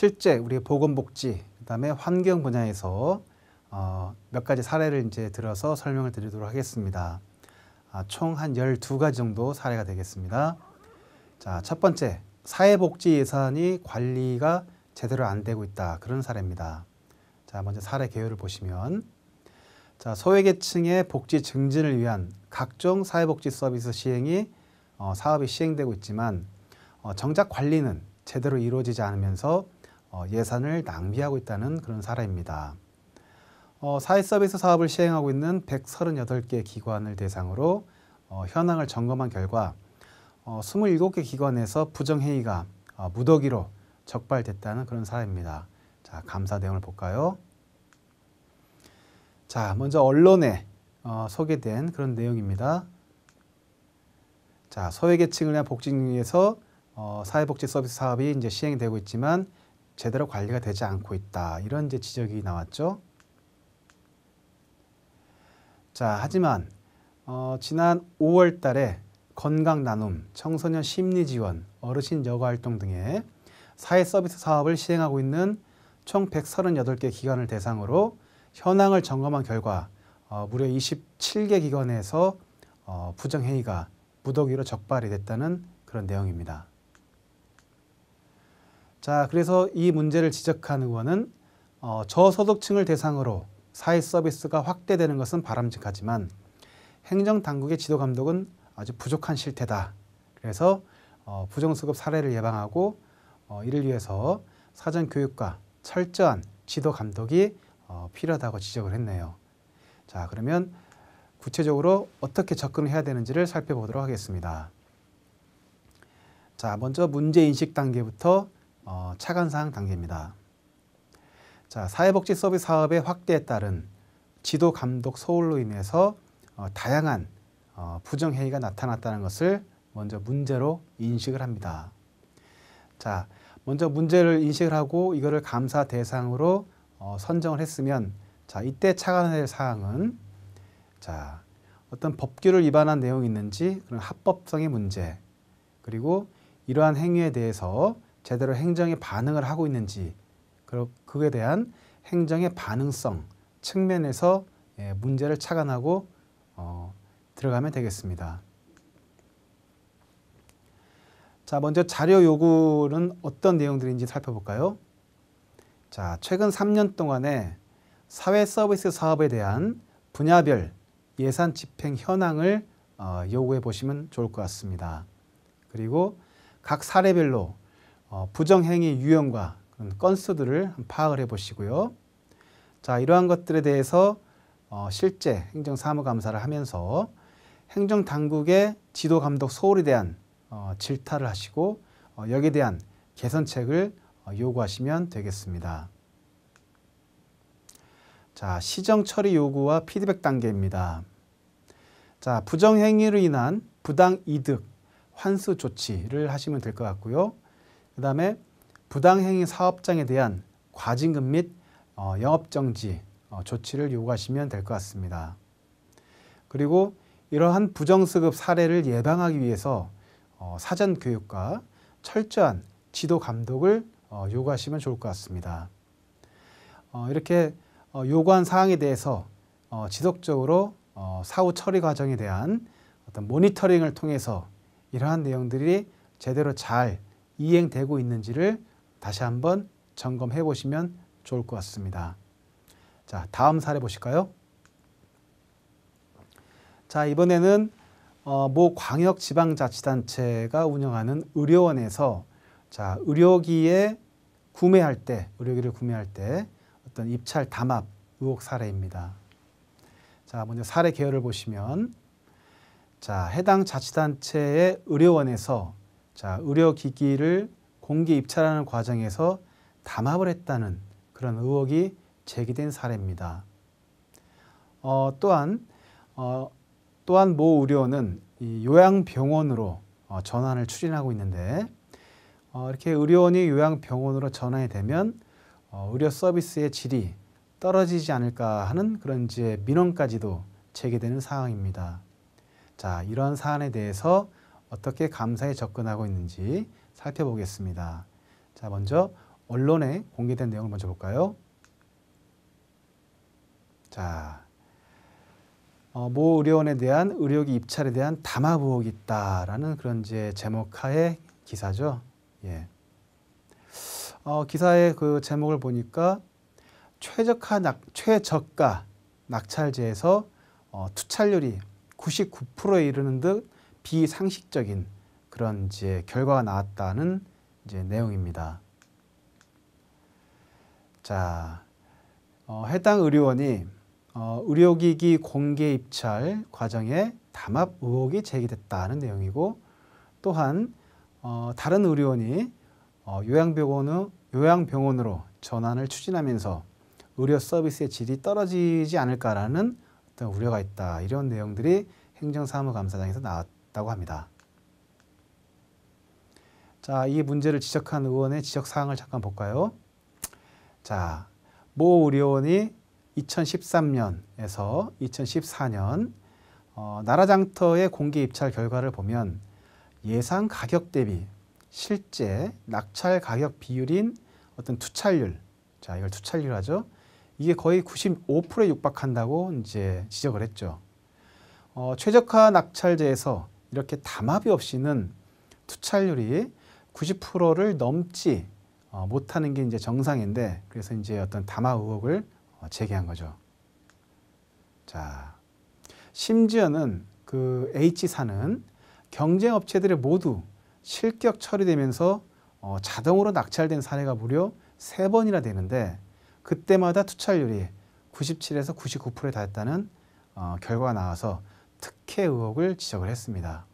실제 우리 보건복지 그다음에 환경 분야에서 어, 몇 가지 사례를 이제 들어서 설명을 드리도록 하겠습니다. 아, 총한 12가지 정도 사례가 되겠습니다. 자, 첫 번째, 사회복지 예산이 관리가 제대로 안 되고 있다. 그런 사례입니다. 자, 먼저 사례 개요를 보시면 자, 소외계층의 복지 증진을 위한 각종 사회복지 서비스 시행이 어, 사업이 시행되고 있지만 어, 정작 관리는 제대로 이루어지지 않으면서 어, 예산을 낭비하고 있다는 그런 사례입니다. 어, 사회서비스 사업을 시행하고 있는 138개 기관을 대상으로 어, 현황을 점검한 결과 27개 기관에서 부정행위가 무더기로 적발됐다는 그런 사례입니다. 자, 감사 내용을 볼까요? 자, 먼저 언론에 어, 소개된 그런 내용입니다. 자, 소외계층을 위한 복지 중에서 어, 사회복지 서비스 사업이 이제 시행되고 있지만 제대로 관리가 되지 않고 있다. 이런 이제 지적이 나왔죠. 자, 하지만 어, 지난 5월 달에 건강 나눔, 청소년 심리 지원, 어르신 여가 활동 등의 사회 서비스 사업을 시행하고 있는 총 138개 기관을 대상으로 현황을 점검한 결과 어, 무려 27개 기관에서 어, 부정행위가 무더기로 적발이 됐다는 그런 내용입니다. 자, 그래서 이 문제를 지적한 의원은 어, 저소득층을 대상으로 사회 서비스가 확대되는 것은 바람직하지만 행정 당국의 지도 감독은 아주 부족한 실태다. 그래서 어, 부정수급 사례를 예방하고 어, 이를 위해서 사전 교육과 철저한 지도 감독이 어, 필요하다고 지적을 했네요. 자, 그러면 구체적으로 어떻게 접근해야 되는지를 살펴보도록 하겠습니다. 자, 먼저 문제인식 단계부터 어, 차관사항 단계입니다. 자, 사회복지 서비스 사업의 확대에 따른 지도 감독 서울로 인해서 어, 다양한 어, 부정행위가 나타났다는 것을 먼저 문제로 인식을 합니다. 자, 먼저 문제를 인식을 하고 이거를 감사 대상으로 어, 선정을 했으면 자, 이때 차관할 사항은 자, 어떤 법규를 위반한 내용이 있는지 그런 합법성의 문제 그리고 이러한 행위에 대해서 제대로 행정에 반응을 하고 있는지 그에 대한 행정의 반응성 측면에서 예, 문제를 착안하고 어, 들어가면 되겠습니다. 자, 먼저 자료 요구는 어떤 내용들인지 살펴볼까요? 자, 최근 3년 동안에 사회 서비스 사업에 대한 분야별 예산 집행 현황을 어, 요구해 보시면 좋을 것 같습니다. 그리고 각 사례별로 어, 부정행위 유형과 건수들을 파악을 해보시고요. 자, 이러한 것들에 대해서 어, 실제 행정사무감사를 하면서 행정당국의 지도감독 소홀에 대한 어, 질타를 하시고 여기에 대한 개선책을 요구하시면 되겠습니다. 자, 시정 처리 요구와 피드백 단계입니다. 자, 부정행위로 인한 부당 이득, 환수 조치를 하시면 될 것 같고요. 그 다음에 부당행위 사업장에 대한 과징금 및 어, 영업정지 어, 조치를 요구하시면 될 것 같습니다. 그리고 이러한 부정수급 사례를 예방하기 위해서 어, 사전 교육과 철저한 지도 감독을 어, 요구하시면 좋을 것 같습니다. 어, 이렇게 어, 요구한 사항에 대해서 어, 지속적으로 어, 사후 처리 과정에 대한 어떤 모니터링을 통해서 이러한 내용들이 제대로 잘 이행되고 있는지를 다시 한번 점검해 보시면 좋을 것 같습니다. 자, 다음 사례 보실까요? 자, 이번에는 어, 모 광역 지방자치단체가 운영하는 의료원에서 자, 의료기에 구매할 때, 의료기를 구매할 때 어떤 입찰 담합 의혹 사례입니다. 자, 먼저 사례 계열을 보시면 자, 해당 자치단체의 의료원에서 자, 의료기기를 공개 입찰하는 과정에서 담합을 했다는 그런 의혹이 제기된 사례입니다. 어, 또한 어, 또한 모 의료원은 요양병원으로 어, 전환을 추진하고 있는데 어, 이렇게 의료원이 요양병원으로 전환이 되면 어, 의료 서비스의 질이 떨어지지 않을까 하는 그런 이제 민원까지도 제기되는 상황입니다. 자, 이런 사안에 대해서 어떻게 감사에 접근하고 있는지 살펴보겠습니다. 자, 먼저 언론에 공개된 내용을 먼저 볼까요? 자, 어, 모 의료원에 대한 의료기 입찰에 대한 담화 부혹이 있다라는 그런 제 제목하에 기사죠. 예. 어, 기사의 그 제목을 보니까 최저가 낙, 최저가 낙찰제에서 어, 투찰률이 99%에 이르는 듯 비상식적인 그런 이제 결과가 나왔다는 이제 내용입니다. 자, 어, 해당 의료원이 어, 의료기기 공개 입찰 과정에 담합 의혹이 제기됐다는 내용이고 또한 어, 다른 의료원이 어, 요양병원으 요양병원으로 전환을 추진하면서 의료 서비스의 질이 떨어지지 않을까라는 어떤 우려가 있다. 이런 내용들이 행정사무감사장에서 나왔다. 있다고 합니다. 자, 이 문제를 지적한 의원의 지적 사항을 잠깐 볼까요? 자, 모 우리 원이 2013년에서 2014년 어, 나라장터의 공개 입찰 결과를 보면 예상 가격 대비 실제 낙찰 가격 비율인 어떤 투찰률, 자 이걸 투찰률 하죠. 이게 거의 95%에 육박한다고 이제 지적을 했죠. 어, 최적화 낙찰제에서 이렇게 담합이 없이는 투찰률이 90%를 넘지 어, 못하는 게 이제 정상인데 그래서 이제 어떤 담합 의혹을 어, 제기한 거죠. 자, 심지어는 그 H사는 경쟁 업체들이 모두 실격 처리되면서 어, 자동으로 낙찰된 사례가 무려 세번이나 되는데 그때마다 투찰률이 97에서 99%에 달했다는 어, 결과가 나와서 특혜 의혹을 지적을 했습니다.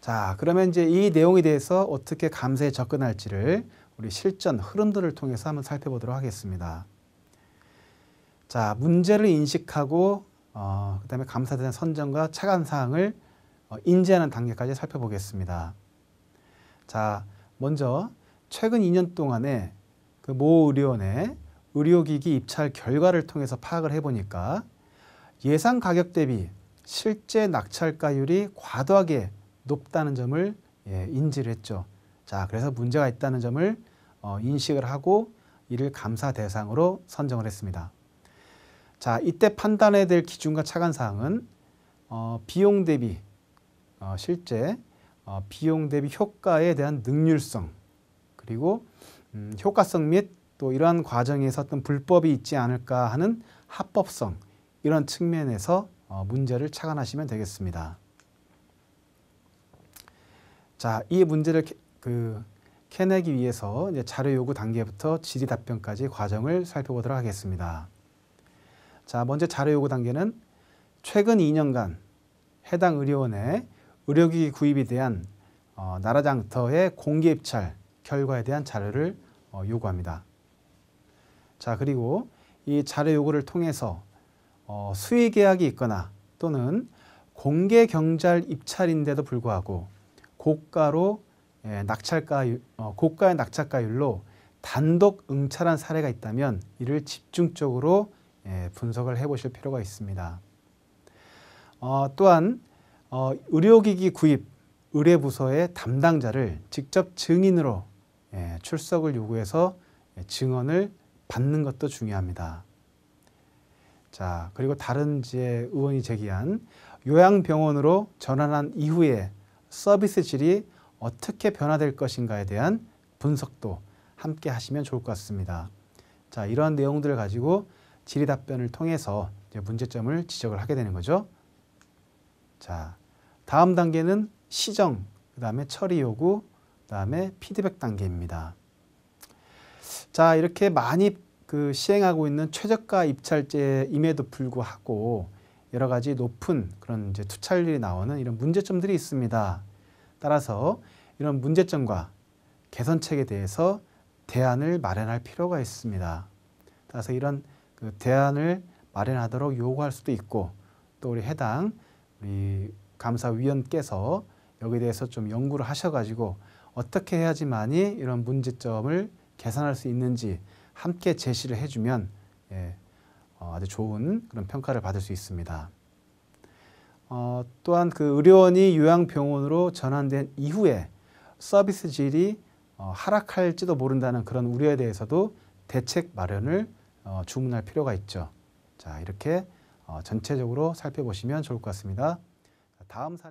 자, 그러면 이제 이 내용에 대해서 어떻게 감세에 접근할지를 우리 실전 흐름들을 통해서 한번 살펴보도록 하겠습니다. 자, 문제를 인식하고 어, 그다음에 감사대상 선정과 차관 사항을 어, 인지하는 단계까지 살펴보겠습니다. 자, 먼저 최근 2년 동안에 그 모 의료원의 의료기기 입찰 결과를 통해서 파악을 해보니까 예상 가격 대비 실제 낙찰가율이 과도하게 높다는 점을 예, 인지를 했죠. 자, 그래서 문제가 있다는 점을 어, 인식을 하고 이를 감사 대상으로 선정을 했습니다. 자, 이때 판단해야 될 기준과 차관사항은 어, 비용 대비 어, 실제 어, 비용 대비 효과에 대한 능률성 그리고 음, 효과성 및 또 이러한 과정에서 어떤 불법이 있지 않을까 하는 합법성 이런 측면에서 어, 문제를 착안하시면 되겠습니다. 자, 이 문제를 그 캐내기 위해서 자료 요구 단계부터 질의 답변까지 과정을 살펴보도록 하겠습니다. 자, 먼저 자료 요구 단계는 최근 2년간 해당 의료원의 의료기기 구입에 대한 어, 나라장터의 공개 입찰 결과에 대한 자료를 어, 요구합니다. 자, 그리고 이 자료 요구를 통해서 어, 수의 계약이 있거나 또는 공개 경찰 입찰인데도 불구하고 고가로 예, 낙찰가 어, 고가의 낙찰가율로 단독 응찰한 사례가 있다면 이를 집중적으로 예, 분석을 해보실 필요가 있습니다. 어, 또한 어, 의료기기 구입 의뢰부서의 담당자를 직접 증인으로 예, 출석을 요구해서 예, 증언을 받는 것도 중요합니다. 자, 그리고 다른 지의 의원이 제기한 요양병원으로 전환한 이후에 서비스 질이 어떻게 변화될 것인가에 대한 분석도 함께 하시면 좋을 것 같습니다. 자, 이러한 내용들을 가지고 질의 답변을 통해서 문제점을 지적을 하게 되는 거죠. 자, 다음 단계는 시정, 그 다음에 처리 요구, 그 다음에 피드백 단계입니다. 자, 이렇게 많이 그 시행하고 있는 최저가 입찰제임에도 불구하고 여러 가지 높은 그런 이제 투찰률이 나오는 이런 문제점들이 있습니다. 따라서 이런 문제점과 개선책에 대해서 대안을 마련할 필요가 있습니다. 따라서 이런 그 대안을 마련하도록 요구할 수도 있고 또 우리 해당 우리 감사위원께서 여기에 대해서 좀 연구를 하셔가지고 어떻게 해야지만이 이런 문제점을 개선할 수 있는지 함께 제시를 해주면 예, 어, 아주 좋은 그런 평가를 받을 수 있습니다. 어, 또한 그 의료원이 요양병원으로 전환된 이후에 서비스 질이 어, 하락할지도 모른다는 그런 우려에 대해서도 대책 마련을 어, 주문할 필요가 있죠. 자 이렇게 어, 전체적으로 살펴보시면 좋을 것 같습니다. 다음 사례.